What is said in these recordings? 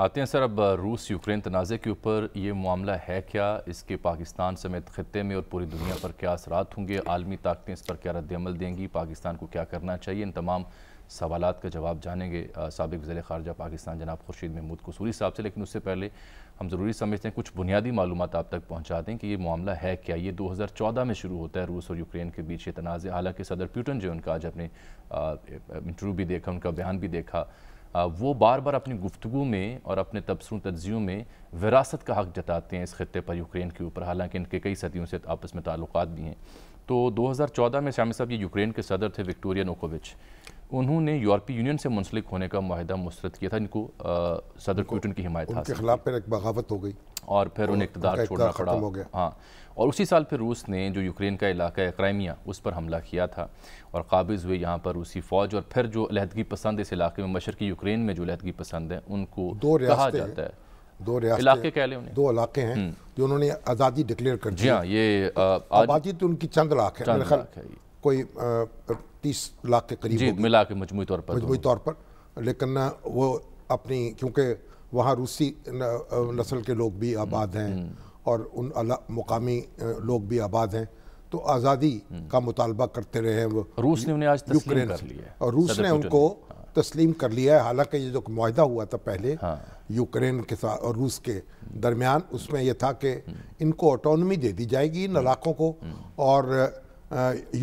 आते हैं सर अब रूस यूक्रेन तनाज़े के ऊपर ये मामला है क्या इसके पाकिस्तान समेत ख़त्े में और पूरी दुनिया पर क्या असरात होंगे आलमी ताकतें इस पर क्या रद्दमल देंगी पाकिस्तान को क्या करना चाहिए इन तमाम सवाल का जवाब जानेंगे सबक वजे ख़ारजा पाकिस्तान जनाब खुर्शीद महमूद कसूरी साहब से लेकिन उससे पहले हम ज़रूरी समझते हैं कुछ बुनियादी मालूम आप तक पहुँचा दें कि ये मामला है क्या ये दो हज़ार चौदह में शुरू होता है रूस और यूक्रेन के बीच ये तनाज़ हालांकि सदर प्यूटन जो उनका आज अपने इंटरव्यू भी देखा उनका बयान भी देखा वो बार बार अपनी गुफ्तु में और अपने तबसरों तजियों में विरासत का हक जताते हैं इस खत्े पर यूक्रेन के ऊपर हालांकि इनके कई सदियों से आपस में ताल्लुक भी हैं तो 2014 में शामिल साहब ये यूक्रेन के सदर थे विक्टोरिया नोकोविच उन्होंने यूरोपीय यूनियन से मुंसलिक होने का माहिदा मुस्रद किया था इनको आ, सदर पुटिन की हिमायत उनके खिलाफ फिर एक बगावत हो गई और फिर उन्हें इकतदार छोड़ना पड़ा हो गया हाँ और उसी साल फिर रूस ने जो यूक्रेन का इलाका है क्राइमिया उस पर हमला किया था और काबिज़ हुए यहाँ पर रूसी फ़ौज और फिर जो लहदगी पसंद इस इलाके में मशरकी यूक्रेन में जो लहदगी पसंद है उनको दो कहा जाता है दो इलाके कह लें दो इलाके हैं हम्म। कि उन्होंने आज़ादी डिक्लेयर कर दी हाँ, ये तो आबादी तो उनकी चंद लाख है मेरे ख्याल कोई तीस लाख के करीब मिला के मजमू तौर पर मजमू तौर पर लेकिन वो अपनी क्योंकि वहाँ रूसी नस्ल के लोग भी हम्म, आबाद हैं हम्म। और उन मुकामी लोग भी आबाद हैं तो आज़ादी हम्म। का मुतालबा करते रहे वो रूस ने उन्हें आज यूक्रेन कर लिया और रूस ने उनको तस्लीम कर लिया है हालांकि ये जो माहा हुआ था पहले हाँ। यूक्रेन के साथ और रूस के दरमियान उसमें यह था कि इनको ऑटोनमी दे दी जाएगी इन इलाकों को और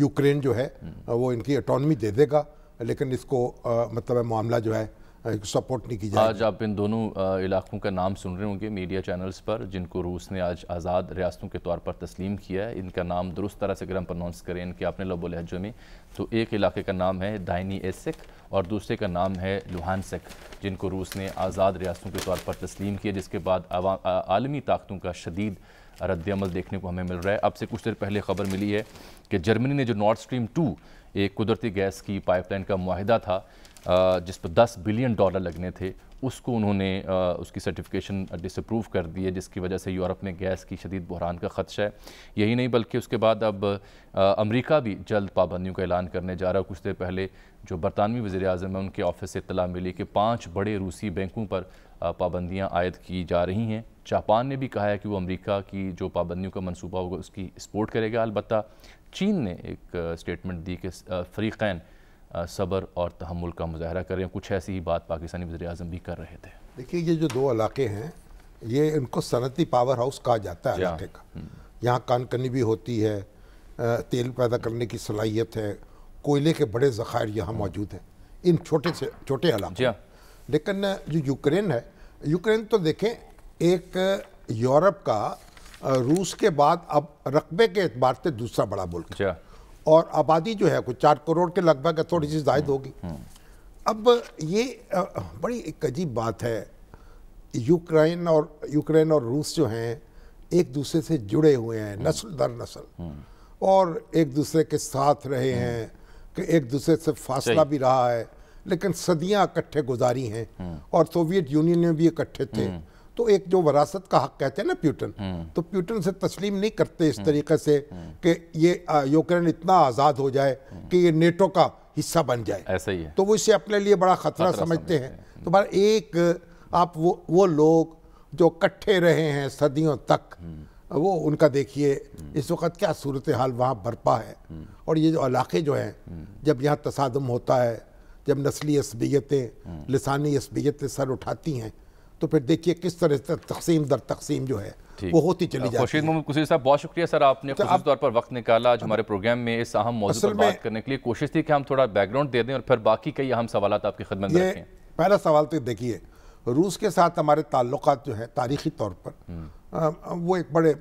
यूक्रेन जो है वो इनकी ऑटोनमी दे देगा लेकिन इसको आ, मतलब मामला जो है सपोर्ट नहीं की आज आप इन दोनों इलाकों का नाम सुन रहे होंगे मीडिया चैनल्स पर जिनको रूस ने आज आज़ाद रियासतों के तौर पर तस्लीम किया है इनका नाम दुरुस्त तरह से अगर हम प्रनाउंस करें इनके अपने लबो लहजों में तो एक इलाके का नाम है दाइनी एसिक और दूसरे का नाम है सेक जिनको रूस ने आज़ाद रियासतों के तौर पर तस्लीम किया जिसके बाद आलमी ताकतों का शदीद रद्दमल देखने को हमें मिल रहा है अब से कुछ देर पहले खबर मिली है कि जर्मनी ने जो नॉर्थ स्ट्रीम टू एक कुदरती गैस की पाइपलाइन का माहिदा था जिस पर 10 बिलियन डॉलर लगने थे उसको उन्होंने उसकी सर्टिफिकेशन डिसअप्रूव कर दी है जिसकी वजह से यूरोप में गैस की शदीद बहरान का खदशा है यही नहीं बल्कि उसके बाद अब अमेरिका भी जल्द पाबंदियों का ऐलान करने जा रहा है कुछ देर पहले जो बरतानवी वज़ी अजम है उनके ऑफिस से इतला मिली कि पाँच बड़े रूसी बैंकों पर पाबंदियाँ आयद की जा रही हैं जापान ने भी कहा है कि वो अमरीका की जो पाबंदियों का मनसूबा होगा उसकी सपोर्ट करेगा अलबत् चीन ने एक स्टेटमेंट दी कि फ्रीकैन सब्र और तहमुल का मुजाहरा कर रहे हैं कुछ ऐसी ही बात पाकिस्तानी वजी अजम भी कर रहे थे देखिए ये जो दो इलाके हैं ये इनको सनती पावर हाउस कहा जाता है हाँ। इलाके का यहाँ कानकनी भी होती है तेल पैदा करने की सलाहियत है कोयले के बड़े ज़ख़ायर यहाँ मौजूद हैं इन छोटे से छोटे इलाके हाँ। लेकिन जो यूक्रेन है यूक्रेन तो देखें एक यूरोप का रूस के बाद अब रकबे के अतबार से दूसरा बड़ा मुल्क और आबादी जो है कुछ चार करोड़ के लगभग थोड़ी सी जायद होगी हम्म, हम्म। अब ये बड़ी एक अजीब बात है यूक्रेन और यूक्रेन और रूस जो हैं एक दूसरे से जुड़े हुए हैं हम्म। नस्ल दर नस्ल और एक दूसरे के साथ रहे हैं कि एक दूसरे से फासला भी रहा है लेकिन सदियां इकट्ठे गुजारी हैं और सोवियत यूनियन में भी इकट्ठे थे तो एक जो वरासत का हक कहते हैं ना प्यूटन तो प्यूटन से तस्लीम नहीं करते इस तरीके से कि ये यूक्रेन इतना आज़ाद हो जाए कि ये नेटो का हिस्सा बन जाए ऐसा ही है तो वो इसे अपने लिए बड़ा खतरा समझते हैं तो बार एक आप वो वो लोग जो इकट्ठे रहे हैं सदियों तक वो उनका देखिए इस वक्त क्या सूरत हाल वहाँ बरपा है और ये जो इलाके जो हैं जब यहाँ तसादम होता है जब नस्ली असबियतें हम्म। लसानी असबियतें सर उठाती हैं तो फिर देखिए किस तरह से तकसीम दर तकसीम जो है वो होती चली जाती है खुशी साहब बहुत शुक्रिया सर आपने अच्छा, खुशी तौर पर वक्त निकाला आज हमारे प्रोग्राम में इस अहम मौजूद पर बात करने के लिए कोशिश थी कि हम थोड़ा बैकग्राउंड दे दें और फिर बाकी कई अहम सवाल आपकी खदमत में पहला सवाल तो देखिए रूस के साथ हमारे ताल्लुक जो है तारीखी तौर पर हम्म। वो एक बड़े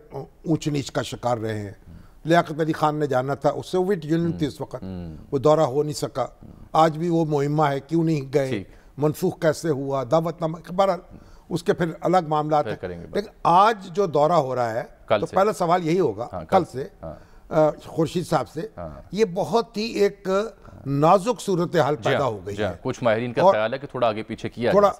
ऊँच नीच का शिकार रहे हैं हम्म। लियाकत अली खान ने जाना था उससे सोवियत यूनियन हम्म। थी उस वक्त वो दौरा हो नहीं सका आज भी वो मुहिमा है क्यों नहीं गए मनसूख कैसे हुआ दावत दावतनामा बहरहाल उसके फिर अलग मामला करेंगे लेकिन आज जो दौरा हो रहा है कल तो पहला सवाल यही होगा हाँ, कल, कल से हाँ, खुर्शीद साहब से हाँ, ये बहुत ही एक नाजुक सूरत हाल पैदा हाँ, हो गई हाँ, है कुछ माहरीन का ख्याल है कि थोड़ा आगे पीछे किया थोड़ा